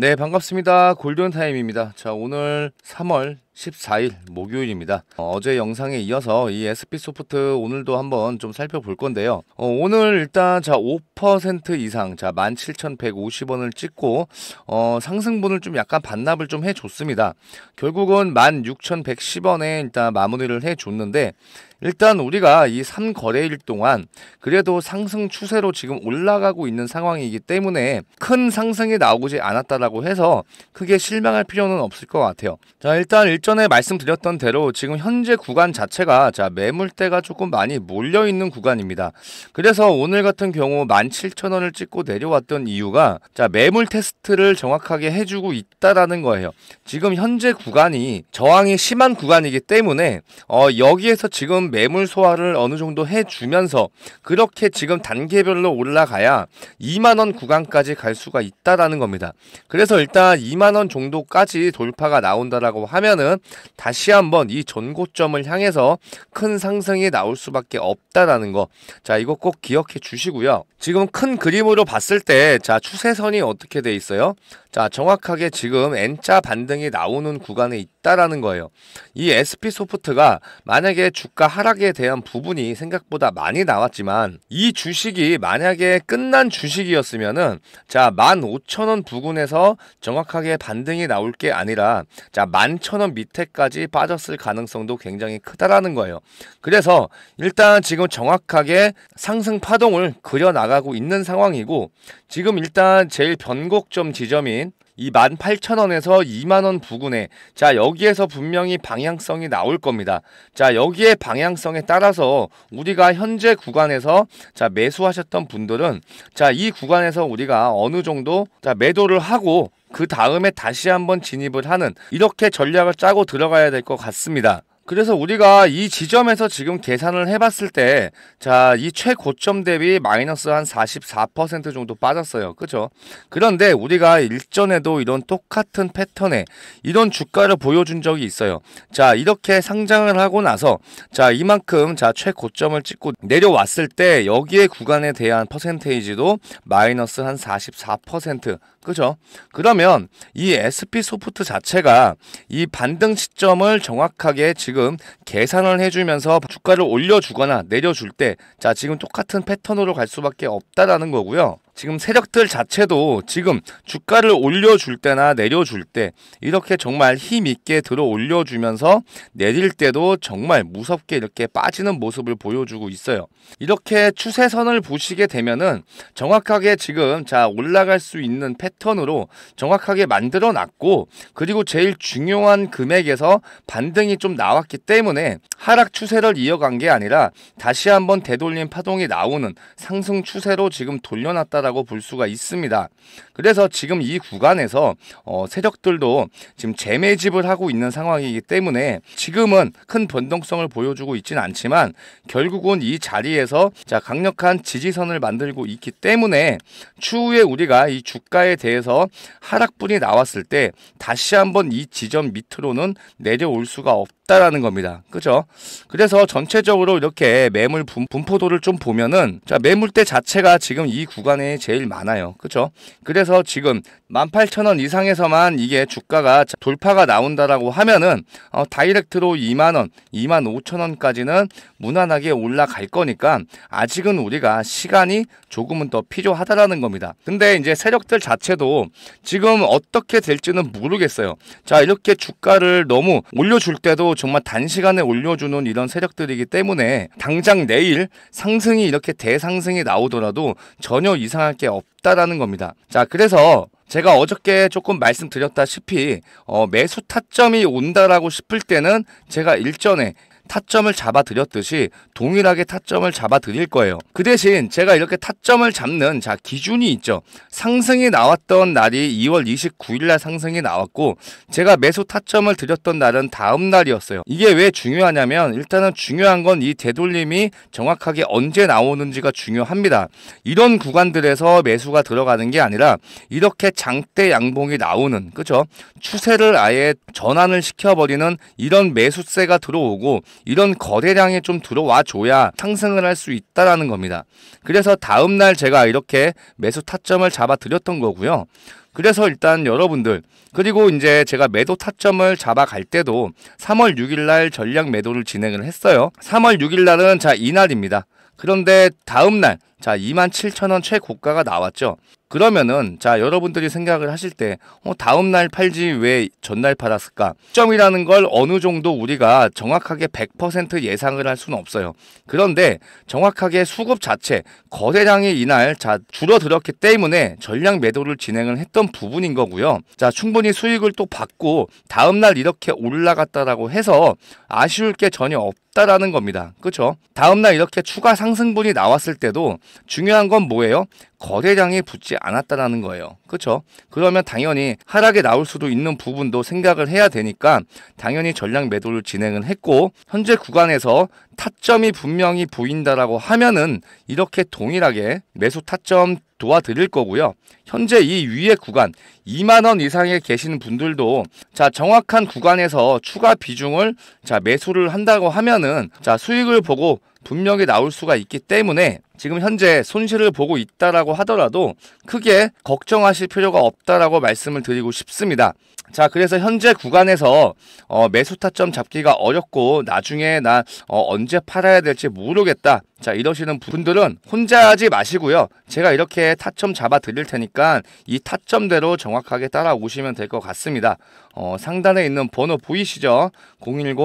네, 반갑습니다. 골든타임입니다. 자, 오늘 3월 14일 목요일입니다. 어, 제 영상에 이어서 이 SP소프트 오늘도 한번 좀 살펴볼 건데요. 어, 오늘 일단 자 5% 이상 자 17,150원을 찍고 어, 상승분을 좀 약간 반납을 좀 해줬습니다. 결국은 16,110원에 일단 마무리를 해줬는데 일단 우리가 이 3거래일 동안 그래도 상승 추세로 지금 올라가고 있는 상황이기 때문에 큰 상승이 나오지 않았다라고 해서 크게 실망할 필요는 없을 것 같아요. 자 일단 일 1. 앞전에 말씀드렸던 대로 지금 현재 구간 자체가 자 매물대가 조금 많이 몰려있는 구간입니다. 그래서 오늘 같은 경우 17,000원을 찍고 내려왔던 이유가 자 매물 테스트를 정확하게 해주고 있다라는 거예요. 지금 현재 구간이 저항이 심한 구간이기 때문에 어, 여기에서 지금 매물 소화를 어느 정도 해주면서 그렇게 지금 단계별로 올라가야 2만원 구간까지 갈 수가 있다라는 겁니다. 그래서 일단 2만원 정도까지 돌파가 나온다라고 하면은 다시 한번 이 전고점을 향해서 큰 상승이 나올 수밖에 없다라는 거. 자, 이거 꼭 기억해 주시고요. 지금 큰 그림으로 봤을 때 자, 추세선이 어떻게 돼 있어요? 자, 정확하게 지금 N자 반등이 나오는 구간에 있 있다라는 거예요. 이 SP 소프트가 만약에 주가 하락에 대한 부분이 생각보다 많이 나왔지만 이 주식이 만약에 끝난 주식이었으면은 자 15,000원 부근에서 정확하게 반등이 나올 게 아니라 자 11,000원 밑에까지 빠졌을 가능성도 굉장히 크다라는 거예요. 그래서 일단 지금 정확하게 상승 파동을 그려 나가고 있는 상황이고 지금 일단 제일 변곡점 지점인 이 18,000원에서 2만원 부근에 자 여기에서 분명히 방향성이 나올 겁니다. 자 여기에 방향성에 따라서 우리가 현재 구간에서 자 매수하셨던 분들은 자 이 구간에서 우리가 어느 정도 자 매도를 하고 그 다음에 다시 한번 진입을 하는 이렇게 전략을 짜고 들어가야 될 것 같습니다. 그래서 우리가 이 지점에서 지금 계산을 해봤을 때, 자, 이 최고점 대비 마이너스 한 44% 정도 빠졌어요. 그죠? 그런데 우리가 일전에도 이런 똑같은 패턴에 이런 주가를 보여준 적이 있어요. 자, 이렇게 상장을 하고 나서, 자, 이만큼, 자, 최고점을 찍고 내려왔을 때, 여기에 구간에 대한 퍼센테이지도 마이너스 한 44%. 그죠? 그러면 이 SP 소프트 자체가 이 반등 시점을 정확하게 지금 지금 계산을 해주면서 주가를 올려주거나 내려줄 때자 지금 똑같은 패턴으로 갈 수밖에 없다라는 거고요. 지금 세력들 자체도 지금 주가를 올려줄 때나 내려줄 때 이렇게 정말 힘있게 들어 올려주면서 내릴 때도 정말 무섭게 이렇게 빠지는 모습을 보여주고 있어요. 이렇게 추세선을 보시게 되면은 정확하게 지금 자 올라갈 수 있는 패턴으로 정확하게 만들어 놨고 그리고 제일 중요한 금액에서 반등이 좀 나왔기 때문에 하락 추세를 이어간 게 아니라 다시 한번 되돌림 파동이 나오는 상승 추세로 지금 돌려놨다 중요하고볼 수가 있습니다. 그래서 지금 이 구간에서 어, 세력들도 지금 재매집을 하고 있는 상황이기 때문에 지금은 큰 변동성을 보여주고 있지는 않지만 결국은 이 자리에서 자 강력한 지지선을 만들고 있기 때문에 추후에 우리가 이 주가에 대해서 하락분이 나왔을 때 다시 한번 이 지점 밑으로는 내려올 수가 없. 다라는 겁니다. 그죠? 그래서 전체적으로 이렇게 매물 분, 포도를좀 보면은 자 매물대 자체가 지금 이 구간에 제일 많아요. 그죠 그래서 지금 18,000원 이상에서만 이게 주가가 돌파가 나온다라고 하면은 어, 다이렉트로 2만 원, 2 5 0 0 0 원까지는 무난하게 올라갈 거니까 아직은 우리가 시간이 조금은 더 필요하다라는 겁니다. 근데 이제 세력들 자체도 지금 어떻게 될지는 모르겠어요. 자, 이렇게 주가를 너무 올려줄 때도 정말 단시간에 올려주는 이런 세력들이기 때문에 당장 내일 상승이 이렇게 대상승이 나오더라도 전혀 이상 이상할 게 없다라는 겁니다. 자, 그래서 제가 어저께 조금 말씀드렸다시피 어, 매수 타점이 온다라고 싶을 때는 제가 일전에 타점을 잡아드렸듯이 동일하게 타점을 잡아드릴 거예요. 그 대신 제가 이렇게 타점을 잡는 자 기준이 있죠. 상승이 나왔던 날이 2월 29일날 상승이 나왔고 제가 매수 타점을 드렸던 날은 다음 날이었어요. 이게 왜 중요하냐면 일단은 중요한 건 이 되돌림이 정확하게 언제 나오는지가 중요합니다. 이런 구간들에서 매수가 들어가는 게 아니라 이렇게 장대 양봉이 나오는 그죠? 추세를 아예 전환을 시켜버리는 이런 매수세가 들어오고 이런 거래량이 좀 들어와 줘야 상승을 할 수 있다라는 겁니다. 그래서 다음 날 제가 이렇게 매수 타점을 잡아 드렸던 거고요. 그래서 일단 여러분들 그리고 이제 제가 매도 타점을 잡아갈 때도 3월 6일 날 전략 매도를 진행을 했어요. 3월 6일 날은 자 이날입니다. 그런데 다음 날 자, 27,000원 최고가가 나왔죠. 그러면은 자 여러분들이 생각을 하실 때 어, 다음날 팔지 왜 전날 팔았을까 점이라는 걸 어느 정도 우리가 정확하게 100% 예상을 할 수는 없어요 그런데 정확하게 수급 자체 거래량이 이날 자 줄어들었기 때문에 전량 매도를 진행을 했던 부분인 거고요 자 충분히 수익을 또 받고 다음날 이렇게 올라갔다라고 해서 아쉬울 게 전혀 없 없다라는 겁니다. 그쵸 그렇죠? 다음날 이렇게 추가 상승분이 나왔을 때도 중요한 건 뭐예요? 거래량이 붙지 않았다라는 거예요. 그쵸 그렇죠? 그러면 당연히 하락에 나올 수도 있는 부분도 생각을 해야 되니까 당연히 전략 매도를 진행을 했고 현재 구간에서 타점이 분명히 보인다라고 하면은 이렇게 동일하게 매수 타점 도와드릴 거고요. 현재 이 위에 구간 2만원 이상에 계신 분들도 자 정확한 구간에서 추가 비중을 자 매수를 한다고 하면은 자 수익을 보고 분명히 나올 수가 있기 때문에 지금 현재 손실을 보고 있다라고 하더라도 크게 걱정하실 필요가 없다라고 말씀을 드리고 싶습니다. 자, 그래서 현재 구간에서 어, 매수 타점 잡기가 어렵고 나중에 나 어, 언제 팔아야 될지 모르겠다. 자, 이러시는 분들은 혼자 하지 마시고요. 제가 이렇게 타점 잡아 드릴 테니까 이 타점대로 정확하게 따라오시면 될 것 같습니다. 어, 상단에 있는 번호 보이시죠? 010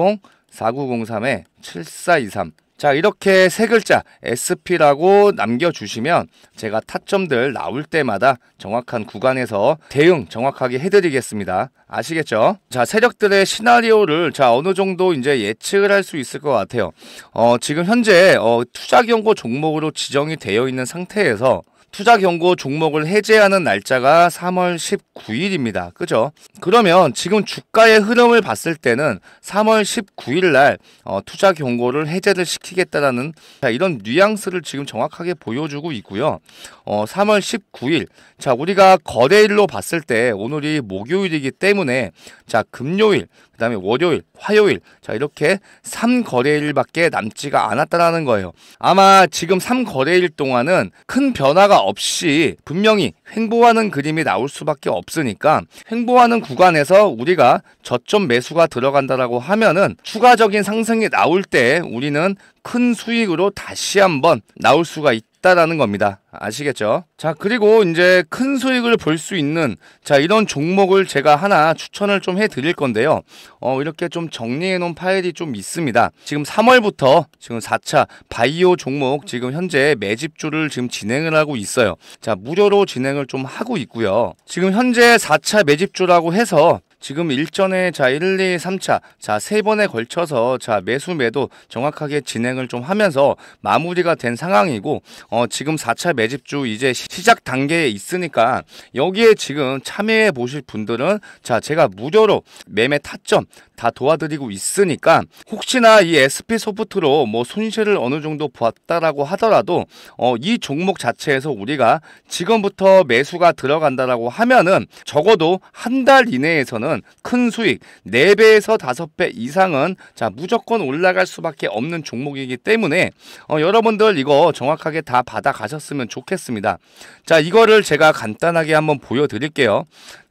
4 9 0 3 7423자 이렇게 세 글자 SP라고 남겨주시면 제가 타점들 나올 때마다 정확한 구간에서 대응 정확하게 해드리겠습니다. 아시겠죠? 자 세력들의 시나리오를 자 어느 정도 이제 예측을 할 수 있을 것 같아요. 어, 지금 현재 어, 투자 경고 종목으로 지정이 되어 있는 상태에서 투자 경고 종목을 해제하는 날짜가 3월 19일입니다. 그죠? 그러면 지금 주가의 흐름을 봤을 때는 3월 19일 날 어, 투자 경고를 해제를 시키겠다라는 이런 뉘앙스를 지금 정확하게 보여주고 있고요. 어, 3월 19일 자 우리가 거래일로 봤을 때 오늘이 목요일이기 때문에 자 금요일 그 다음에 월요일, 화요일 자 이렇게 3거래일밖에 남지가 않았다라는 거예요. 아마 지금 3거래일 동안은 큰 변화가 없이 분명히 횡보하는 그림이 나올 수밖에 없으니까 횡보하는 구간에서 우리가 저점 매수가 들어간다라고 하면은 추가적인 상승이 나올 때 우리는 큰 수익으로 다시 한번 나올 수가 있다. 있다라는 겁니다. 아시겠죠? 자, 그리고 이제 큰 수익을 볼 수 있는 자, 이런 종목을 제가 하나 추천을 좀 해 드릴 건데요. 어, 이렇게 좀 정리해 놓은 파일이 좀 있습니다. 지금 3월부터 지금 4차 바이오 종목 지금 현재 매집주를 지금 진행을 하고 있어요. 자, 무료로 진행을 좀 하고 있고요. 지금 현재 4차 매집주라고 해서 지금 일전에 자 1, 2, 3차 자 세 번에 걸쳐서 자 매수 매도 정확하게 진행을 좀 하면서 마무리가 된 상황이고 어 지금 4차 매집주 이제 시작 단계에 있으니까 여기에 지금 참여해 보실 분들은 자 제가 무료로 매매 타점 다 도와드리고 있으니까 혹시나 이 SP 소프트로 뭐 손실을 어느 정도 보았다라고 하더라도 어 이 종목 자체에서 우리가 지금부터 매수가 들어간다라고 하면은 적어도 한 달 이내에서는 이상은 큰 수익, 4배에서 5배 이상은 자 무조건 올라갈 수밖에 없는 종목이기 때문에 어, 여러분들 이거 정확하게 다 받아가셨으면 좋겠습니다. 자 이거를 제가 간단하게 한번 보여드릴게요.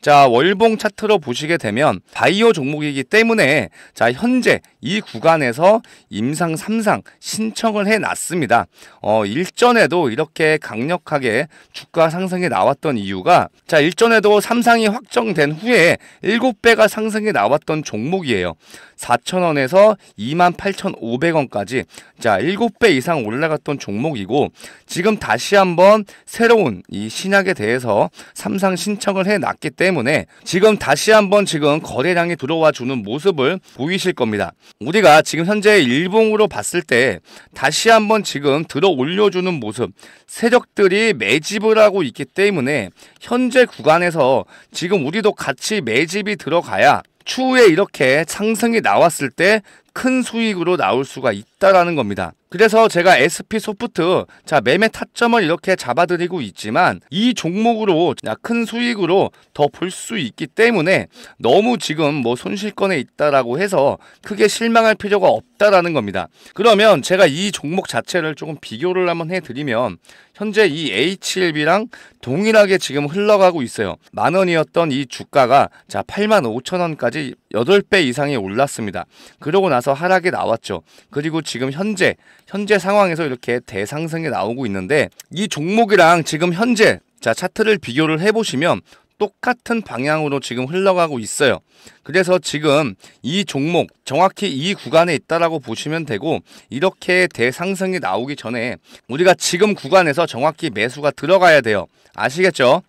자, 월봉 차트로 보시게 되면 바이오 종목이기 때문에 자, 현재 이 구간에서 임상 3상 신청을 해 놨습니다. 어, 일전에도 이렇게 강력하게 주가 상승이 나왔던 이유가 자, 일전에도 3상이 확정된 후에 7배가 상승이 나왔던 종목이에요. 4,000원에서 28,500원까지 자, 7배 이상 올라갔던 종목이고 지금 다시 한번 새로운 이 신약에 대해서 3상 신청을 해 놨기 때문에 때문에 지금 다시 한번 지금 거래량이 들어와 주는 모습을 보이실 겁니다. 우리가 지금 현재 일봉으로 봤을 때 다시 한번 지금 들어 올려주는 모습 세력들이 매집을 하고 있기 때문에 현재 구간에서 지금 우리도 같이 매집이 들어가야 추후에 이렇게 상승이 나왔을 때큰 수익으로 나올 수가 있다라는 겁니다. 그래서 제가 SP 소프트 자 매매 타점을 이렇게 잡아드리고 있지만 이 종목으로 큰 수익으로 더 볼 수 있기 때문에 너무 지금 뭐 손실권에 있다라고 해서 크게 실망할 필요가 없다라는 겁니다. 그러면 제가 이 종목 자체를 조금 비교를 한번 해드리면 현재 이 HLB랑 동일하게 지금 흘러가고 있어요. 만 원이었던 이 주가가 자 8만 5천 원까지 8배 이상이 올랐습니다. 그러고 나 나서 하락이 나왔죠. 그리고 지금 현재 현재 상황에서 이렇게 대상승이 나오고 있는데 이 종목이랑 지금 현재 자 차트를 비교를 해보시면 똑같은 방향으로 지금 흘러가고 있어요. 그래서 지금 이 종목 정확히 이 구간에 있다라고 보시면 되고 이렇게 대상승이 나오기 전에 우리가 지금 구간에서 정확히 매수가 들어가야 돼요. 아시겠죠?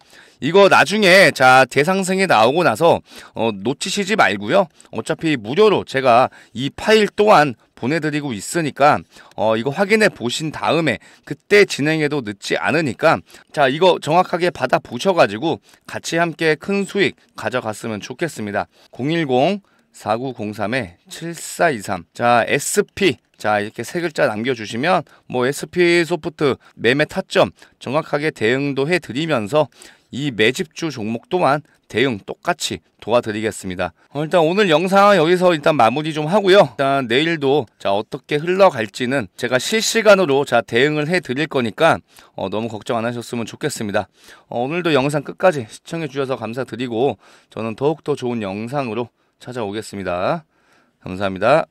이거 나중에 자 대상생에 나오고 나서 어, 놓치시지 말고요. 어차피 무료로 제가 이 파일 또한 보내드리고 있으니까 어, 이거 확인해 보신 다음에 그때 진행해도 늦지 않으니까 자 이거 정확하게 받아 보셔가지고 같이 함께 큰 수익 가져갔으면 좋겠습니다. 010 4903-7423. 자, SP. 자, 이렇게 세 글자 남겨주시면, 뭐, SP 소프트 매매 타점 정확하게 대응도 해드리면서, 이 매집주 종목 또한 대응 똑같이 도와드리겠습니다. 어, 일단 오늘 영상 여기서 일단 마무리 좀 하고요. 일단 내일도 자 어떻게 흘러갈지는 제가 실시간으로 자 대응을 해드릴 거니까 어, 너무 걱정 안 하셨으면 좋겠습니다. 어, 오늘도 영상 끝까지 시청해 주셔서 감사드리고 저는 더욱더 좋은 영상으로 찾아오겠습니다. 감사합니다.